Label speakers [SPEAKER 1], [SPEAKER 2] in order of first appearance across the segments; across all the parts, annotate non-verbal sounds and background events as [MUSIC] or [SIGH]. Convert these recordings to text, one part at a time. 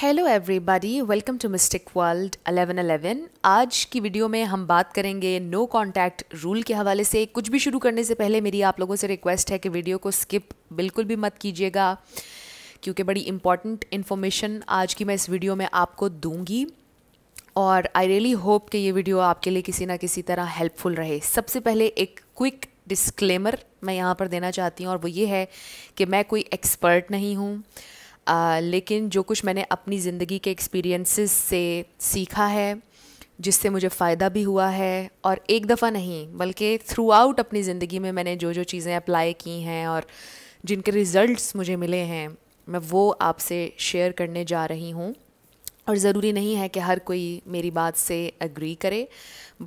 [SPEAKER 1] hello everybody welcome to mystic world 1111 आज की video में हम बात करेंगे नो कांटेक्ट रूल के हवाले से कुछ भी शुरू करने से पहले मेरी आप लोगों से रिक्वेस्ट है कि वीडियो को स्किप बिल्कुल भी मत कीजिएगा क्योंकि बड़ी इम्पॉर्टेंट इन्फॉर्मेशन आज की मैं इस वीडियो में आपको दूंगी और आई रियली होप कि ये वीडियो आपके लिए किसी ना किसी तरह हेल्पफुल रहे सबसे पहले एक क्विक डिस्क्लेमर मैं यहाँ पर देना चाहती हूँ और वो ये है कि मैं कोई एक्सपर्ट नहीं हूँ आ, लेकिन जो कुछ मैंने अपनी ज़िंदगी के एक्सपीरियंसेस से सीखा है जिससे मुझे फ़ायदा भी हुआ है और एक दफ़ा नहीं बल्कि थ्रू आउट अपनी ज़िंदगी में मैंने जो जो चीज़ें अप्लाई की हैं और जिनके रिज़ल्ट मुझे मिले हैं मैं वो आपसे शेयर करने जा रही हूँ और ज़रूरी नहीं है कि हर कोई मेरी बात से एग्री करे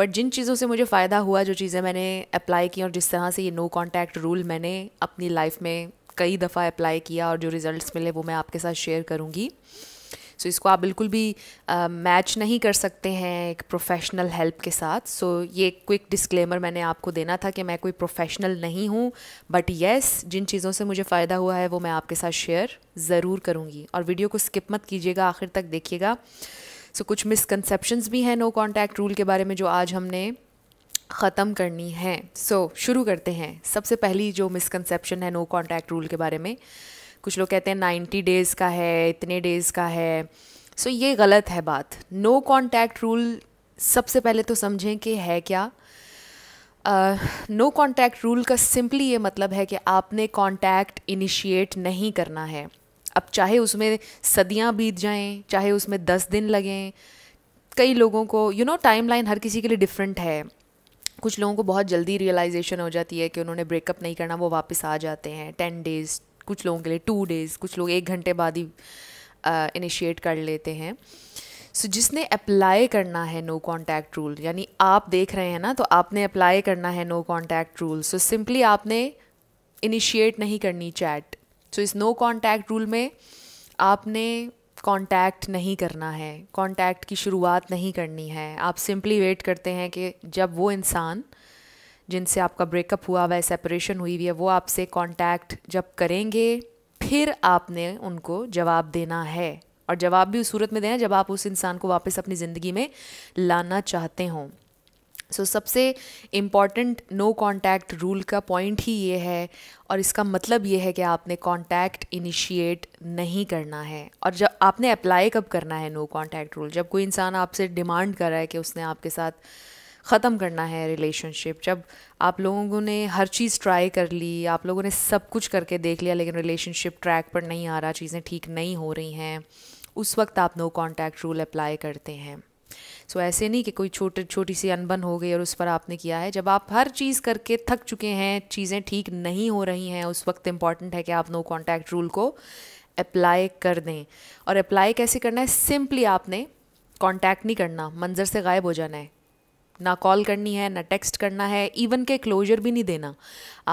[SPEAKER 1] बट जिन चीज़ों से मुझे फ़ायदा हुआ जो चीज़ें मैंने अप्लाई की और जिस तरह से ये नो कॉन्टैक्ट रूल मैंने अपनी लाइफ में कई दफ़ा अप्लाई किया और जो रिज़ल्ट मिले वो मैं आपके साथ शेयर करूँगी सो so, इसको आप बिल्कुल भी मैच uh, नहीं कर सकते हैं एक प्रोफेशनल हेल्प के साथ सो so, ये क्विक डिस्क्लेमर मैंने आपको देना था कि मैं कोई प्रोफेशनल नहीं हूँ बट येस जिन चीज़ों से मुझे फ़ायदा हुआ है वो मैं आपके साथ शेयर ज़रूर करूँगी और वीडियो को स्किप मत कीजिएगा आखिर तक देखिएगा सो so, कुछ मिसकनसेप्शंस भी हैं नो कॉन्टैक्ट रूल के बारे में जो आज हमने ख़त्म करनी है सो so, शुरू करते हैं सबसे पहली जो मिसकनसेप्शन है नो कॉन्टैक्ट रूल के बारे में कुछ लोग कहते हैं नाइन्टी डेज़ का है इतने डेज़ का है सो so, ये गलत है बात नो कॉन्टैक्ट रूल सबसे पहले तो समझें कि है क्या नो कॉन्टैक्ट रूल का सिंपली ये मतलब है कि आपने कॉन्टैक्ट इनिशिएट नहीं करना है अब चाहे उसमें सदियाँ बीत जाएं चाहे उसमें दस दिन लगें कई लोगों को यू नो टाइमलाइन हर किसी के लिए डिफरेंट है कुछ लोगों को बहुत जल्दी रियलाइजेशन हो जाती है कि उन्होंने ब्रेकअप नहीं करना वो वापस आ जाते हैं टेन डेज़ कुछ लोगों के लिए टू डेज़ कुछ लोग एक घंटे बाद ही इनिशिएट कर लेते हैं सो so, जिसने अप्लाई करना है नो कॉन्टैक्ट रूल यानी आप देख रहे हैं ना तो आपने अप्लाई करना है no contact rule so simply आपने इनिशिएट नहीं करनी चैट सो so, इस नो कॉन्टैक्ट रूल में आपने कांटेक्ट नहीं करना है कांटेक्ट की शुरुआत नहीं करनी है आप सिंपली वेट करते हैं कि जब वो इंसान जिनसे आपका ब्रेकअप हुआ हुआ है सेपरेशन हुई हुई है वो आपसे कांटेक्ट जब करेंगे फिर आपने उनको जवाब देना है और जवाब भी उस सूरत में देना जब आप उस इंसान को वापस अपनी ज़िंदगी में लाना चाहते हों सो so, सबसे इम्पॉर्टेंट नो कॉन्टैक्ट रूल का पॉइंट ही ये है और इसका मतलब ये है कि आपने कॉन्टैक्ट इनिशिएट नहीं करना है और जब आपने अप्लाई कब करना है नो कॉन्टैक्ट रूल जब कोई इंसान आपसे डिमांड कर रहा है कि उसने आपके साथ ख़त्म करना है रिलेशनशिप जब आप लोगों ने हर चीज़ ट्राई कर ली आप लोगों ने सब कुछ करके देख लिया लेकिन रिलेशनशिप ट्रैक पर नहीं आ रहा चीज़ें ठीक नहीं हो रही हैं उस वक्त आप नो कॉन्टैक्ट रूल अप्लाई करते हैं सो तो so, ऐसे नहीं कि कोई छोटे छोटी सी अनबन हो गई और उस पर आपने किया है जब आप हर चीज़ करके थक चुके हैं चीज़ें ठीक नहीं हो रही हैं उस वक्त इंपॉर्टेंट है कि आप नो कॉन्टैक्ट रूल को अप्लाई कर दें और अप्लाई कैसे करना है सिंपली आपने कॉन्टैक्ट नहीं करना मंज़र से गायब हो जाना है ना कॉल करनी है ना टेक्स्ट करना है इवन के क्लोजर भी नहीं देना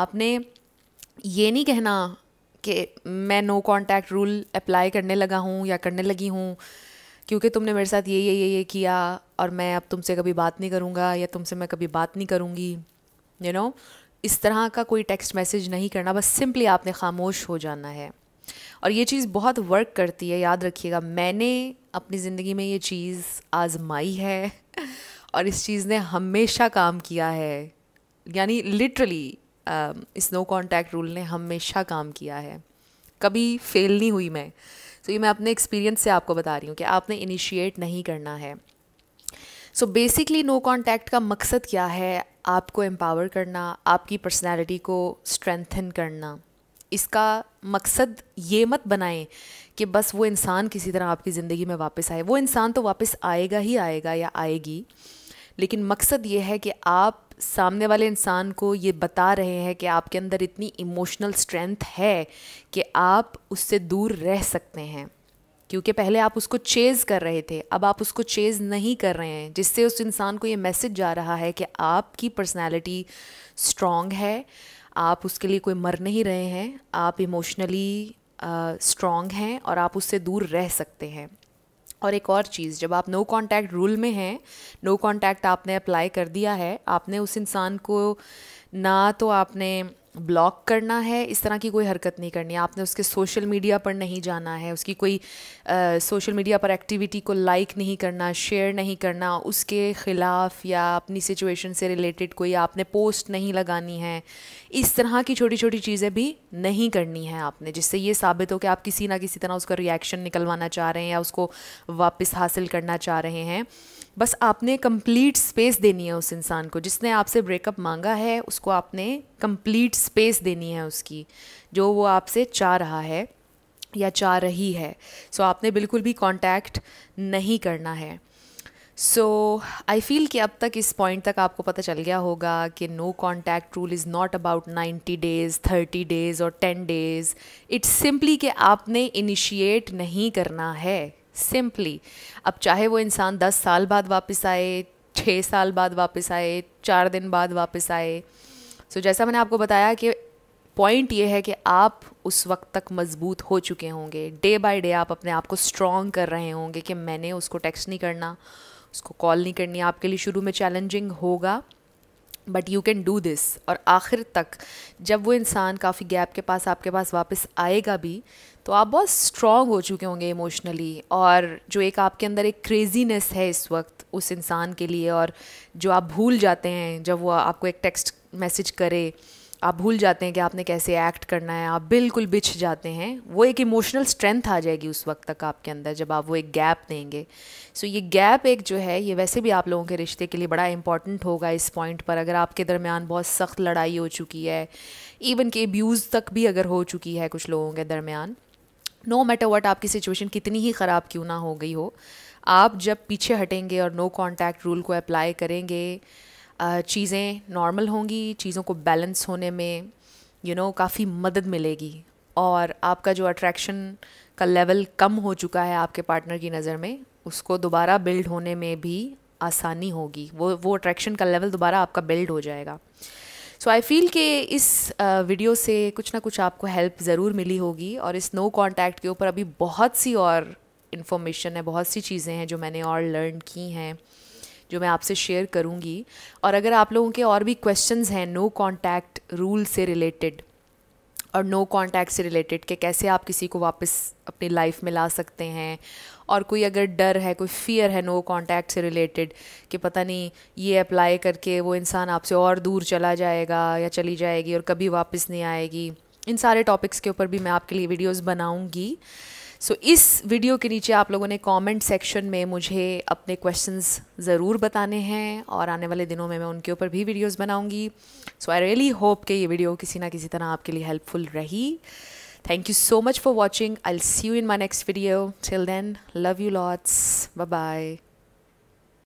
[SPEAKER 1] आपने ये नहीं कहना कि मैं नो कॉन्टैक्ट रूल अप्लाई करने लगा हूँ या करने लगी हूँ क्योंकि तुमने मेरे साथ ये ये ये ये किया और मैं अब तुमसे कभी बात नहीं करूँगा या तुमसे मैं कभी बात नहीं करूँगी यू नो इस तरह का कोई टेक्स्ट मैसेज नहीं करना बस सिंपली आपने खामोश हो जाना है और ये चीज़ बहुत वर्क करती है याद रखिएगा मैंने अपनी ज़िंदगी में ये चीज़ आजमाई है [LAUGHS] और इस चीज़ ने हमेशा काम किया है यानी लिटरली um, इस नो कॉन्टैक्ट रूल ने हमेशा काम किया है कभी फेल नहीं हुई मैं तो ये मैं अपने एक्सपीरियंस से आपको बता रही हूँ कि आपने इनिशिएट नहीं करना है सो बेसिकली नो कॉन्टैक्ट का मकसद क्या है आपको एम्पावर करना आपकी पर्सनैलिटी को स्ट्रेंथन करना इसका मकसद ये मत बनाएं कि बस वो इंसान किसी तरह आपकी ज़िंदगी में वापस आए वो इंसान तो वापस आएगा ही आएगा या आएगी लेकिन मकसद ये है कि आप सामने वाले इंसान को ये बता रहे हैं कि आपके अंदर इतनी इमोशनल स्ट्रेंथ है कि आप उससे दूर रह सकते हैं क्योंकि पहले आप उसको चेज़ कर रहे थे अब आप उसको चेज़ नहीं कर रहे हैं जिससे उस इंसान को ये मैसेज जा रहा है कि आपकी पर्सनैलिटी स्ट्रॉन्ग है आप उसके लिए कोई मर नहीं रहे हैं आप इमोशनली स्ट्रॉन्ग हैं और आप उससे दूर रह सकते हैं और एक और चीज़ जब आप नो कांटेक्ट रूल में हैं नो कांटेक्ट आपने अप्लाई कर दिया है आपने उस इंसान को ना तो आपने ब्लॉक करना है इस तरह की कोई हरकत नहीं करनी है आपने उसके सोशल मीडिया पर नहीं जाना है उसकी कोई सोशल मीडिया पर एक्टिविटी को लाइक नहीं करना शेयर नहीं करना उसके ख़िलाफ़ या अपनी सिचुएशन से रिलेटेड कोई आपने पोस्ट नहीं लगानी है इस तरह की छोटी छोटी चीज़ें भी नहीं करनी है आपने जिससे ये साबित हो कि आप किसी ना किसी तरह उसका रिएक्शन निकलवाना चाह रहे हैं या उसको वापस हासिल करना चाह रहे हैं बस आपने कंप्लीट स्पेस देनी है उस इंसान को जिसने आपसे ब्रेकअप मांगा है उसको आपने कंप्लीट स्पेस देनी है उसकी जो वो आपसे चाह रहा है या चाह रही है सो so, आपने बिल्कुल भी कांटेक्ट नहीं करना है सो आई फील कि अब तक इस पॉइंट तक आपको पता चल गया होगा कि no contact rule is not about ninety days thirty days और टेन डेज़ इट्स सिंपली कि आपने इनिशिएट नहीं करना है सिंपली अब चाहे वो इंसान दस साल बाद वापस आए छः साल बाद वापस आए चार दिन बाद वापस आए सो so, जैसा मैंने आपको बताया कि पॉइंट ये है कि आप उस वक्त तक मजबूत हो चुके होंगे डे बाय डे आप अपने आप को स्ट्रॉन्ग कर रहे होंगे कि मैंने उसको टेक्स्ट नहीं करना उसको कॉल नहीं करनी आपके लिए शुरू में चैलेंजिंग होगा but you can do this और आखिर तक जब वो इंसान काफ़ी गैप के पास आपके पास वापस आएगा भी तो आप बहुत स्ट्रॉन्ग हो चुके होंगे इमोशनली और जो एक आपके अंदर एक क्रेजीनेस है इस वक्त उस इंसान के लिए और जो आप भूल जाते हैं जब वो आपको एक टेक्स्ट मैसेज करे आप भूल जाते हैं कि आपने कैसे एक्ट करना है आप बिल्कुल बिछ जाते हैं वो एक इमोशनल स्ट्रेंथ आ जाएगी उस वक्त तक आपके अंदर जब आप वो एक गैप देंगे सो so, ये गैप एक जो है ये वैसे भी आप लोगों के रिश्ते के लिए बड़ा इंपॉर्टेंट होगा इस पॉइंट पर अगर आपके दरमियान बहुत सख्त लड़ाई हो चुकी है इवन के अब्यूज़ तक भी अगर हो चुकी है कुछ लोगों के दरमियान नो मैटर वट आपकी सिचुएशन कितनी ही ख़राब क्यों ना हो गई हो आप जब पीछे हटेंगे और नो कॉन्टैक्ट रूल को अप्लाई करेंगे चीज़ें नॉर्मल होंगी चीज़ों को बैलेंस होने में यू you नो know, काफ़ी मदद मिलेगी और आपका जो अट्रैक्शन का लेवल कम हो चुका है आपके पार्टनर की नज़र में उसको दोबारा बिल्ड होने में भी आसानी होगी वो वो अट्रैक्शन का लेवल दोबारा आपका बिल्ड हो जाएगा सो आई फील कि इस वीडियो से कुछ ना कुछ आपको हेल्प ज़रूर मिली होगी और इस नो कॉन्टैक्ट के ऊपर अभी बहुत सी और इन्फॉर्मेशन है बहुत सी चीज़ें हैं जो मैंने और लर्न की हैं जो मैं आपसे शेयर करूँगी और अगर आप लोगों के और भी क्वेश्चन हैं नो कॉन्टैक्ट रूल से रिलेटेड और नो कॉन्टैक्ट से रिलेटेड कि कैसे आप किसी को वापस अपनी लाइफ में ला सकते हैं और कोई अगर डर है कोई फियर है नो कॉन्टैक्ट से रिलेटेड कि पता नहीं ये अप्लाई करके वो इंसान आपसे और दूर चला जाएगा या चली जाएगी और कभी वापस नहीं आएगी इन सारे टॉपिक्स के ऊपर भी मैं आपके लिए वीडियोज़ बनाऊँगी सो so, इस वीडियो के नीचे आप लोगों ने कमेंट सेक्शन में मुझे अपने क्वेश्चंस ज़रूर बताने हैं और आने वाले दिनों में मैं उनके ऊपर भी वीडियोस बनाऊंगी सो आई रियली होप कि ये वीडियो किसी ना किसी तरह आपके लिए हेल्पफुल रही thank you so much for watching I see you in my next video till then love you lots bye bye